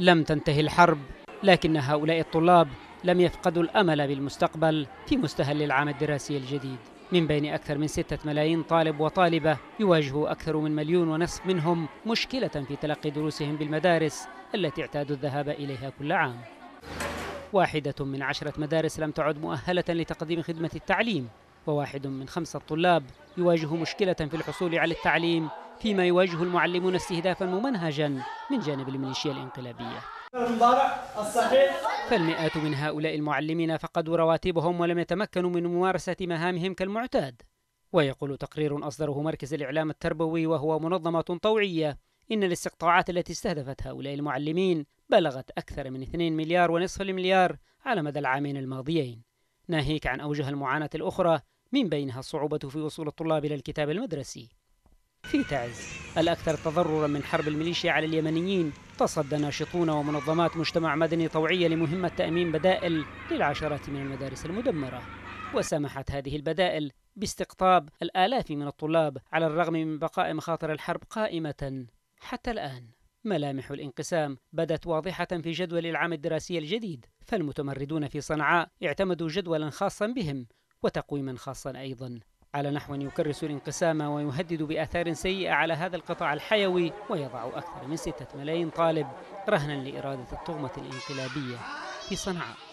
لم تنتهي الحرب لكن هؤلاء الطلاب لم يفقدوا الأمل بالمستقبل في مستهل العام الدراسي الجديد من بين أكثر من ستة ملايين طالب وطالبة يواجه أكثر من مليون ونصف منهم مشكلة في تلقي دروسهم بالمدارس التي اعتادوا الذهاب إليها كل عام واحدة من عشرة مدارس لم تعد مؤهلة لتقديم خدمة التعليم وواحد من خمسة طلاب يواجه مشكلة في الحصول على التعليم فيما يواجه المعلمون استهدافا ممنهجا من جانب الميليشيا الانقلابية فالمئات من هؤلاء المعلمين فقدوا رواتبهم ولم يتمكنوا من ممارسة مهامهم كالمعتاد ويقول تقرير أصدره مركز الإعلام التربوي وهو منظمة طوعية إن الاستقطاعات التي استهدفت هؤلاء المعلمين بلغت أكثر من 2 مليار ونصف المليار على مدى العامين الماضيين ناهيك عن أوجه المعاناة الأخرى من بينها الصعوبة في وصول الطلاب إلى الكتاب المدرسي في تعز الأكثر تضررا من حرب الميليشيا على اليمنيين تصدى ناشطون ومنظمات مجتمع مدني طوعية لمهمة تأمين بدائل للعشرات من المدارس المدمرة وسمحت هذه البدائل باستقطاب الآلاف من الطلاب على الرغم من بقاء مخاطر الحرب قائمة حتى الآن ملامح الانقسام بدت واضحة في جدول العام الدراسي الجديد فالمتمردون في صنعاء اعتمدوا جدولا خاصا بهم وتقويما خاصا أيضا على نحو يكرس الانقسام ويهدد بآثار سيئة على هذا القطاع الحيوي ويضع أكثر من ستة ملايين طالب رهنا لإرادة الطغمة الانقلابية في صنعاء